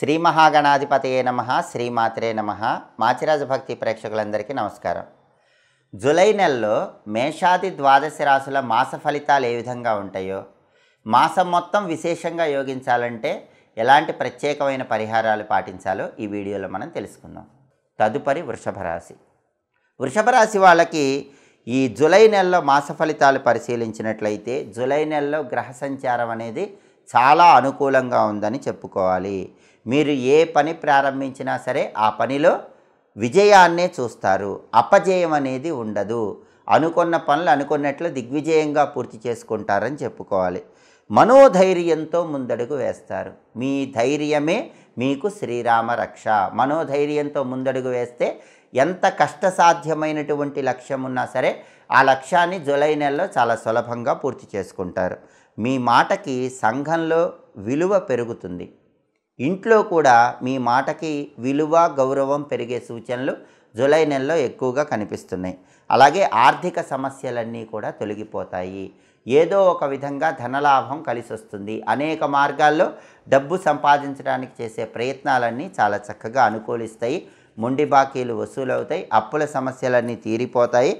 శ్రీ మహాగణాధిపతయే నమ శ్రీమాత్రే నమ మాచిరాజ భక్తి ప్రేక్షకులందరికీ నమస్కారం జులై నెలలో మేషాది ద్వాదశ రాశుల మాస ఫలితాలు ఏ విధంగా ఉంటాయో మాసం మొత్తం విశేషంగా యోగించాలంటే ఎలాంటి ప్రత్యేకమైన పరిహారాలు పాటించాలో ఈ వీడియోలో మనం తెలుసుకుందాం తదుపరి వృషభ రాశి వృషభ రాశి వాళ్ళకి ఈ జులై నెలలో మాస ఫలితాలు పరిశీలించినట్లయితే జులై నెలలో గ్రహ సంచారం అనేది చాలా అనుకూలంగా ఉందని చెప్పుకోవాలి మీరు ఏ పని ప్రారంభించినా సరే ఆ పనిలో విజయాన్నే చూస్తారు అపజయం అనేది ఉండదు అనుకున్న పనులు అనుకున్నట్లు దిగ్విజయంగా పూర్తి చేసుకుంటారని చెప్పుకోవాలి మనోధైర్యంతో ముందడుగు వేస్తారు మీ ధైర్యమే మీకు శ్రీరామ రక్ష మనోధైర్యంతో ముందడుగు వేస్తే ఎంత కష్టసాధ్యమైనటువంటి లక్ష్యం ఉన్నా సరే ఆ లక్ష్యాన్ని జులై నెలలో చాలా సులభంగా పూర్తి చేసుకుంటారు మీ మాటకి సంఘంలో విలువ పెరుగుతుంది ఇంట్లో కూడా మీ మాటకి విలువ గౌరవం పెరిగే సూచనలు జూలై నెలలో ఎక్కువగా కనిపిస్తున్నాయి అలాగే ఆర్థిక సమస్యలన్నీ కూడా తొలగిపోతాయి ఏదో ఒక విధంగా ధనలాభం కలిసి వస్తుంది అనేక మార్గాల్లో డబ్బు సంపాదించడానికి చేసే ప్రయత్నాలన్నీ చాలా చక్కగా అనుకూలిస్తాయి మొండి బాకీలు వసూలవుతాయి అప్పుల సమస్యలన్నీ తీరిపోతాయి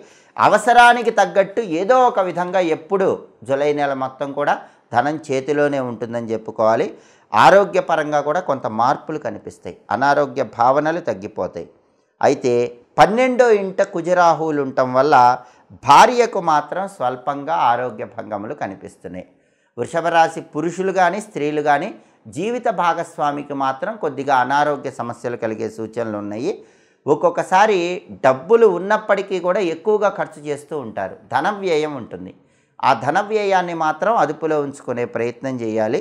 అవసరానికి తగ్గట్టు ఏదో ఒక విధంగా ఎప్పుడు జులై నెల మొత్తం కూడా ధనం చేతిలోనే ఉంటుందని చెప్పుకోవాలి ఆరోగ్యపరంగా కూడా కొంత మార్పులు కనిపిస్తాయి అనారోగ్య భావనలు తగ్గిపోతాయి అయితే పన్నెండో ఇంట కుజరాహువులు ఉండటం వల్ల భార్యకు మాత్రం స్వల్పంగా ఆరోగ్య భంగములు కనిపిస్తున్నాయి వృషభ రాశి పురుషులు కానీ స్త్రీలు కానీ జీవిత భాగస్వామికి మాత్రం కొద్దిగా అనారోగ్య సమస్యలు కలిగే సూచనలు ఉన్నాయి ఒక్కొక్కసారి డబ్బులు ఉన్నప్పటికీ కూడా ఎక్కువగా ఖర్చు చేస్తూ ఉంటారు ధన వ్యయం ఉంటుంది ఆ ధన వ్యయాన్ని మాత్రం అదుపులో ఉంచుకునే ప్రయత్నం చేయాలి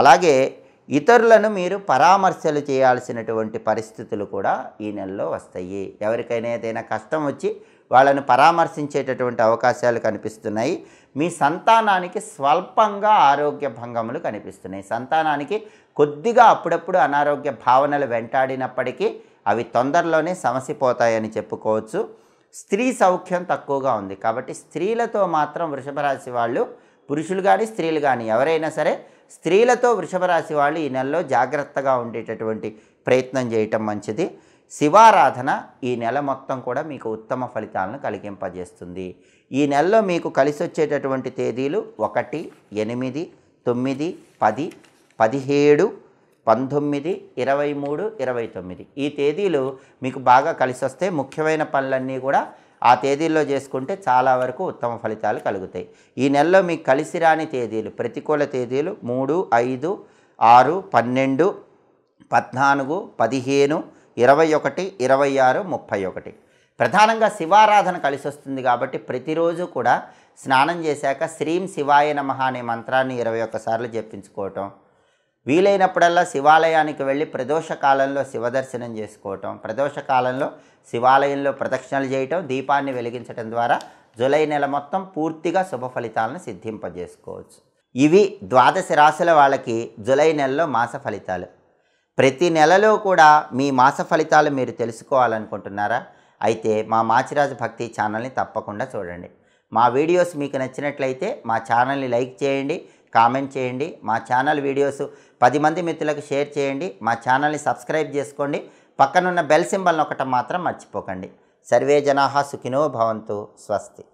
అలాగే ఇతరులను మీరు పరామర్శలు చేయాల్సినటువంటి పరిస్థితులు కూడా ఈ నెలలో వస్తాయి ఎవరికైనా ఏదైనా కష్టం వచ్చి వాళ్ళను పరామర్శించేటటువంటి అవకాశాలు కనిపిస్తున్నాయి మీ సంతానానికి స్వల్పంగా ఆరోగ్య భంగములు కనిపిస్తున్నాయి సంతానానికి కొద్దిగా అప్పుడప్పుడు అనారోగ్య భావనలు వెంటాడినప్పటికీ అవి తొందరలోనే సమసిపోతాయని చెప్పుకోవచ్చు స్త్రీ సౌఖ్యం తక్కువగా ఉంది కాబట్టి స్త్రీలతో మాత్రం వృషభ రాశి వాళ్ళు పురుషులు కానీ స్త్రీలు కానీ ఎవరైనా సరే స్త్రీలతో వృషభ రాశి వాళ్ళు ఈ నెలలో జాగ్రత్తగా ఉండేటటువంటి ప్రయత్నం చేయటం మంచిది శివారాధన ఈ నెల మొత్తం కూడా మీకు ఉత్తమ ఫలితాలను కలిగింపజేస్తుంది ఈ నెలలో మీకు కలిసి వచ్చేటటువంటి తేదీలు ఒకటి ఎనిమిది తొమ్మిది పది పదిహేడు పంతొమ్మిది ఇరవై మూడు ఇరవై తొమ్మిది ఈ తేదీలు మీకు బాగా కలిసి వస్తే ముఖ్యమైన పనులన్నీ కూడా ఆ తేదీల్లో చేసుకుంటే చాలా వరకు ఉత్తమ ఫలితాలు కలుగుతాయి ఈ నెలలో మీకు కలిసి రాని తేదీలు ప్రతికూల తేదీలు మూడు ఐదు ఆరు పన్నెండు పద్నాలుగు పదిహేను ఇరవై ఒకటి ఇరవై ఆరు ముప్పై ఒకటి ప్రధానంగా శివారాధన కలిసి వస్తుంది కాబట్టి ప్రతిరోజు కూడా స్నానం చేశాక శ్రీం శివాయ నమ అనే మంత్రాన్ని ఇరవై ఒక్కసార్లు జపించుకోవటం వీలైనప్పుడల్లా శివాలయానికి వెళ్ళి ప్రదోష కాలంలో శివదర్శనం చేసుకోవటం ప్రదోష కాలంలో శివాలయంలో ప్రదక్షిణలు చేయటం దీపాన్ని వెలిగించడం ద్వారా జులై నెల మొత్తం పూర్తిగా శుభ ఫలితాలను సిద్ధింపజేసుకోవచ్చు ఇవి ద్వాదశ రాశుల వాళ్ళకి జులై నెలలో మాస ఫలితాలు ప్రతి నెలలో కూడా మీ మాస ఫలితాలు మీరు తెలుసుకోవాలనుకుంటున్నారా అయితే మా మాచిరాజు భక్తి ఛానల్ని తప్పకుండా చూడండి మా వీడియోస్ మీకు నచ్చినట్లయితే మా ఛానల్ని లైక్ చేయండి కామెంట్ చేయండి మా ఛానల్ వీడియోస్ పది మంది మిత్రులకు షేర్ చేయండి మా ఛానల్ని సబ్స్క్రైబ్ చేసుకోండి పక్కనున్న బెల్ సింబల్ ఒకటం మాత్రం మర్చిపోకండి సర్వే జనా సుఖినో భవంతు స్వస్తి